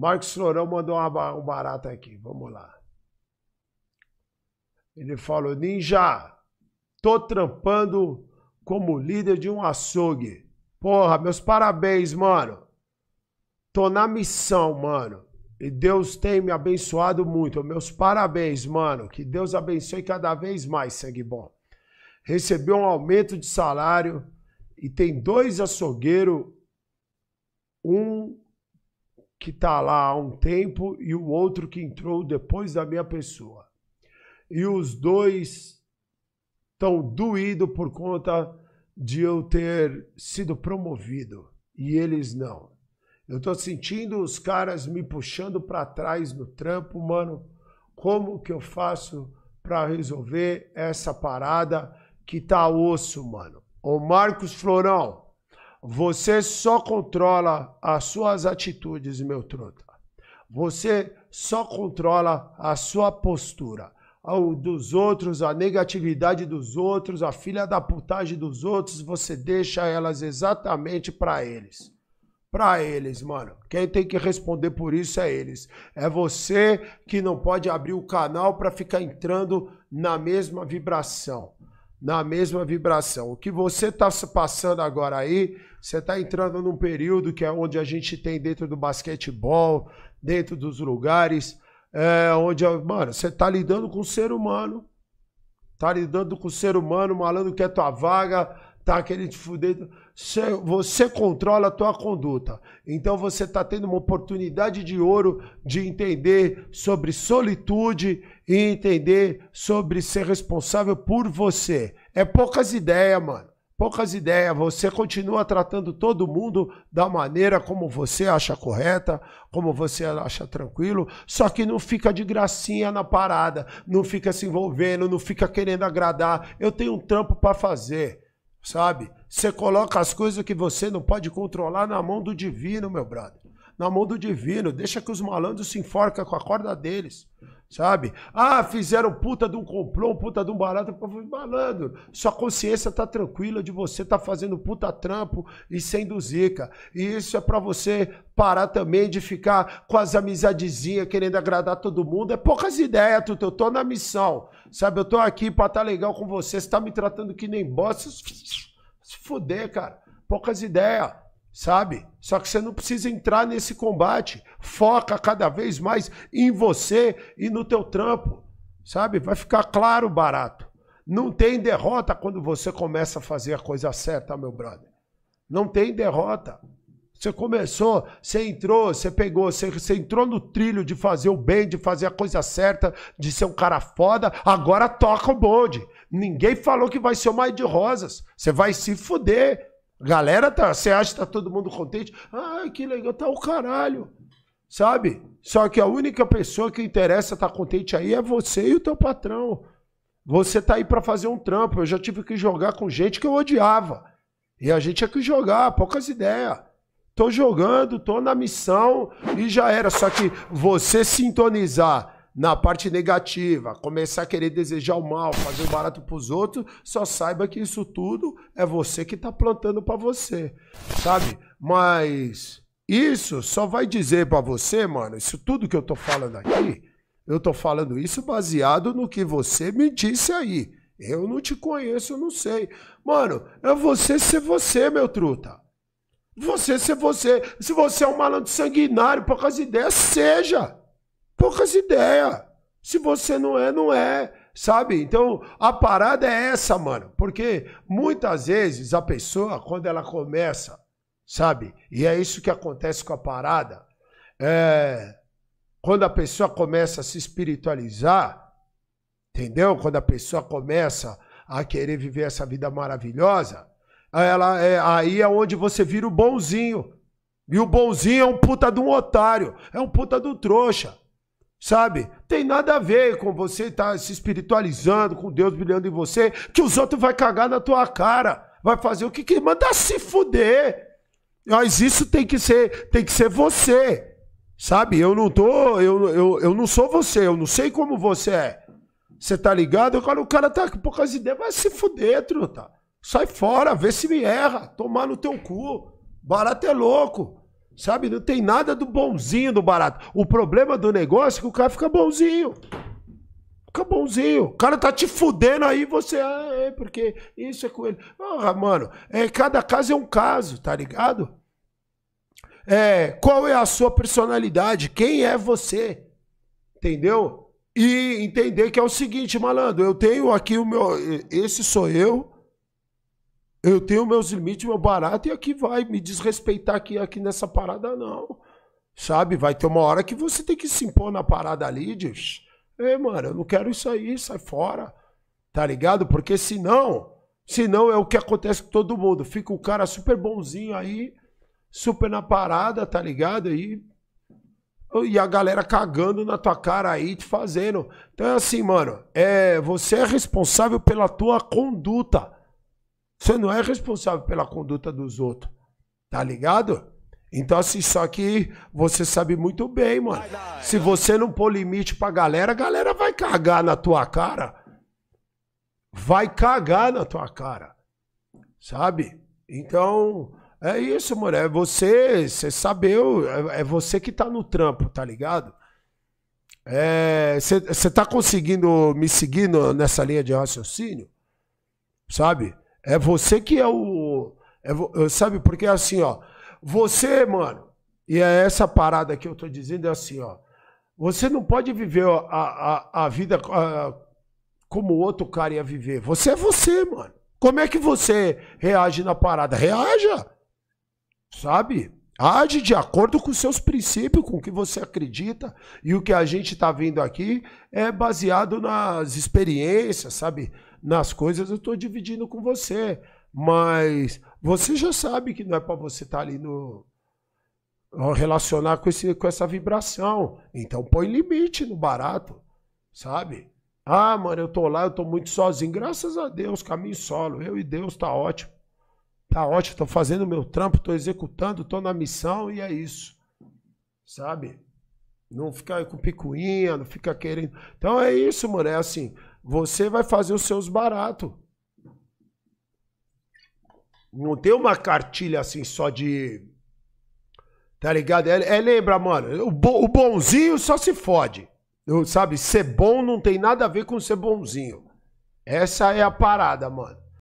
Marcos Florão mandou uma, um barato aqui, vamos lá. Ele falou: Ninja, tô trampando como líder de um açougue. Porra, meus parabéns, mano. Tô na missão, mano. E Deus tem me abençoado muito. Meus parabéns, mano. Que Deus abençoe cada vez mais, sangue bom. Recebeu um aumento de salário e tem dois açougueiros que está lá há um tempo e o outro que entrou depois da minha pessoa. E os dois estão doídos por conta de eu ter sido promovido e eles não. Eu estou sentindo os caras me puxando para trás no trampo, mano. Como que eu faço para resolver essa parada que tá osso, mano? Ô Marcos Florão, você só controla as suas atitudes, meu truta. Você só controla a sua postura. Ah, o dos outros, a negatividade dos outros, a filha da putagem dos outros, você deixa elas exatamente para eles para eles, mano. Quem tem que responder por isso é eles. É você que não pode abrir o canal para ficar entrando na mesma vibração na mesma vibração. O que você está passando agora aí, você está entrando num período que é onde a gente tem dentro do basquetebol, dentro dos lugares, é, onde, mano, você está lidando com o ser humano. está lidando com o ser humano, o malandro quer tua vaga, tá querendo te fuder. Você, você controla a tua conduta. Então você está tendo uma oportunidade de ouro de entender sobre solitude e entender sobre ser responsável por você. É poucas ideias, mano. Poucas ideias. Você continua tratando todo mundo da maneira como você acha correta, como você acha tranquilo, só que não fica de gracinha na parada, não fica se envolvendo, não fica querendo agradar. Eu tenho um trampo para fazer, sabe? Você coloca as coisas que você não pode controlar na mão do divino, meu brother. Na mão do divino. Deixa que os malandros se enforcam com a corda deles. Sabe? Ah, fizeram puta de um comprou, puta de um barato. Malandro, sua consciência tá tranquila de você tá fazendo puta trampo e sendo zica. E isso é para você parar também de ficar com as amizadezinhas querendo agradar todo mundo. É poucas ideias, Tuto. Eu tô na missão. Sabe? Eu tô aqui pra tá legal com você. Você tá me tratando que nem bosta. Se fuder, cara. Poucas ideias sabe? Só que você não precisa entrar nesse combate. Foca cada vez mais em você e no teu trampo, sabe? Vai ficar claro barato. Não tem derrota quando você começa a fazer a coisa certa, meu brother. Não tem derrota. Você começou, você entrou, você pegou, você, você, entrou no trilho de fazer o bem, de fazer a coisa certa, de ser um cara foda, agora toca o bonde. Ninguém falou que vai ser o mais de rosas. Você vai se fuder. Galera, tá, você acha que tá todo mundo contente? Ai, que legal, tá o caralho. Sabe? Só que a única pessoa que interessa estar tá contente aí é você e o teu patrão. Você tá aí para fazer um trampo. Eu já tive que jogar com gente que eu odiava. E a gente tinha é que jogar, poucas ideias. Tô jogando, tô na missão e já era. Só que você sintonizar na parte negativa, começar a querer desejar o mal, fazer o barato pros outros, só saiba que isso tudo é você que tá plantando para você, sabe? Mas isso só vai dizer para você, mano, isso tudo que eu tô falando aqui, eu tô falando isso baseado no que você me disse aí. Eu não te conheço, eu não sei. Mano, é você ser você, meu truta. Você ser você. Se você é um malandro sanguinário por causa de ideia, seja poucas ideias. Se você não é, não é. Sabe? Então, a parada é essa, mano. Porque muitas vezes a pessoa, quando ela começa, sabe? E é isso que acontece com a parada. É... Quando a pessoa começa a se espiritualizar, entendeu? Quando a pessoa começa a querer viver essa vida maravilhosa, ela é aí é onde você vira o bonzinho. E o bonzinho é um puta de um otário, é um puta do trouxa. Sabe? Tem nada a ver com você estar tá se espiritualizando, com Deus brilhando em você, que os outros vai cagar na tua cara. Vai fazer o que quer, manda se fuder. Mas isso tem que ser, tem que ser você. Sabe? Eu não tô, eu, eu, eu não sou você, eu não sei como você é. Você tá ligado? Agora o cara tá com poucas ideias, vai se fuder, truta. Sai fora, vê se me erra, tomar no teu cu. Barato é louco. Sabe? Não tem nada do bonzinho do barato. O problema do negócio é que o cara fica bonzinho. Fica bonzinho. O cara tá te fudendo aí, você. Ah, é, porque isso é com ele. Ah, mano, é, cada caso é um caso, tá ligado? É, qual é a sua personalidade? Quem é você? Entendeu? E entender que é o seguinte, malandro, eu tenho aqui o meu. Esse sou eu, eu tenho meus limites, meu barato, e aqui vai. Me desrespeitar aqui, aqui nessa parada, não. Sabe? Vai ter uma hora que você tem que se impor na parada ali, diz. Ei, mano, eu não quero isso aí, sai fora. Tá ligado? Porque senão, senão é o que acontece com todo mundo. Fica o cara super bonzinho aí, super na parada, tá ligado? E, e a galera cagando na tua cara aí, te fazendo. Então é assim, mano, é, você é responsável pela tua conduta. Você não é responsável pela conduta dos outros. Tá ligado? Então, assim, só que você sabe muito bem, mano. Se você não pôr limite pra galera, a galera vai cagar na tua cara. Vai cagar na tua cara. Sabe? Então, é isso, mano. É você, você sabeu. É, é você que tá no trampo, tá ligado? É, você é, tá conseguindo me seguir nessa linha de raciocínio? Sabe? É você que é o. É, sabe, porque é assim, ó. Você, mano, e é essa parada que eu tô dizendo, é assim, ó. Você não pode viver a, a, a vida a, como outro cara ia viver. Você é você, mano. Como é que você reage na parada? Reaja! Sabe? Age de acordo com seus princípios, com o que você acredita. E o que a gente está vendo aqui é baseado nas experiências, sabe? nas coisas eu estou dividindo com você. Mas você já sabe que não é para você estar tá ali no. relacionar com, esse, com essa vibração. Então põe limite no barato, sabe? Ah, mano, eu tô lá, eu tô muito sozinho. Graças a Deus, caminho solo. Eu e Deus tá ótimo. Tá ótimo, tô fazendo meu trampo, tô executando, tô na missão e é isso. Sabe? Não ficar com picuinha, não fica querendo. Então é isso, mano. É assim. Você vai fazer os seus baratos. Não tem uma cartilha assim só de. Tá ligado? É, é lembra, mano, o, bo, o bonzinho só se fode. Eu, sabe, ser bom não tem nada a ver com ser bonzinho. Essa é a parada, mano.